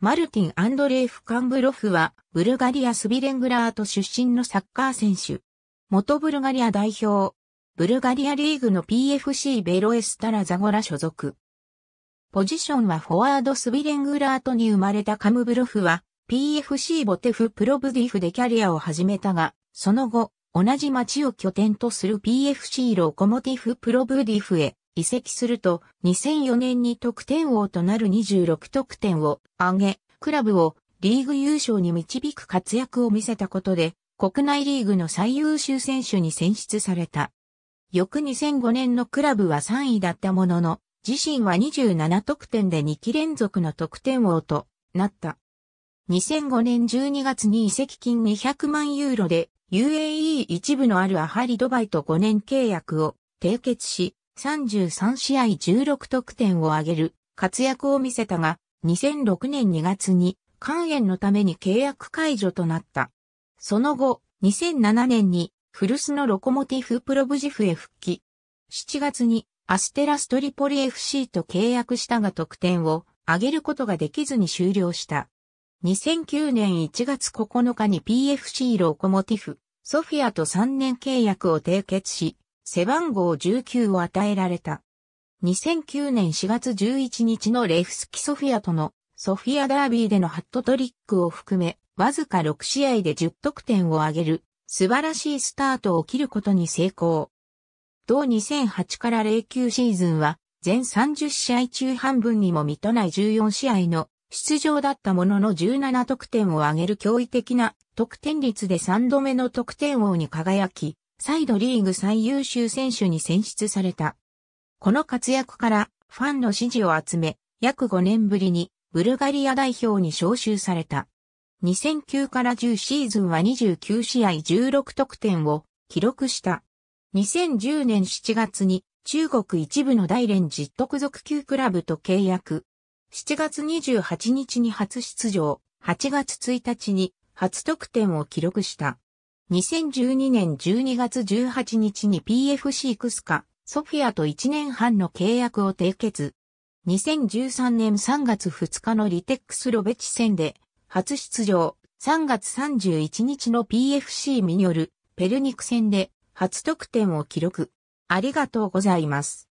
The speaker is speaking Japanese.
マルティン・アンドレーフ・カンブロフは、ブルガリア・スビレングラート出身のサッカー選手。元ブルガリア代表。ブルガリアリーグの PFC ベロエスタラザゴラ所属。ポジションはフォワードスビレングラートに生まれたカムブロフは、PFC ボテフ・プロブディフでキャリアを始めたが、その後、同じ町を拠点とする PFC ロコモティフ・プロブディフへ移籍すると、2004年に得点王となる26得点を挙げ、クラブをリーグ優勝に導く活躍を見せたことで、国内リーグの最優秀選手に選出された。翌2005年のクラブは3位だったものの、自身は27得点で2期連続の得点王となった。2005年12月に移籍金200万ユーロで UAE 一部のあるアハリドバイと5年契約を締結し、33試合16得点を挙げる活躍を見せたが、2006年2月に肝炎のために契約解除となった。その後、2007年に古巣のロコモティフプロブジフへ復帰。7月にアステラストリポリ FC と契約したが得点を上げることができずに終了した。2009年1月9日に PFC ロコモティフ、ソフィアと3年契約を締結し、背番号19を与えられた。2009年4月11日のレフスキソフィアとのソフィアダービーでのハットトリックを含め、わずか6試合で10得点を挙げる素晴らしいスタートを切ることに成功。同2008から09シーズンは全30試合中半分にも満たない14試合の出場だったものの17得点を挙げる驚異的な得点率で3度目の得点王に輝き、再度リーグ最優秀選手に選出された。この活躍からファンの支持を集め、約5年ぶりにブルガリア代表に招集された。2009から10シーズンは29試合16得点を記録した。2010年7月に中国一部の大連実得特属級クラブと契約。7月28日に初出場、8月1日に初得点を記録した。2012年12月18日に PFC クスカ、ソフィアと1年半の契約を締結。2013年3月2日のリテックスロベチ戦で、初出場、3月31日の PFC ミニョル、ペルニク戦で初得点を記録。ありがとうございます。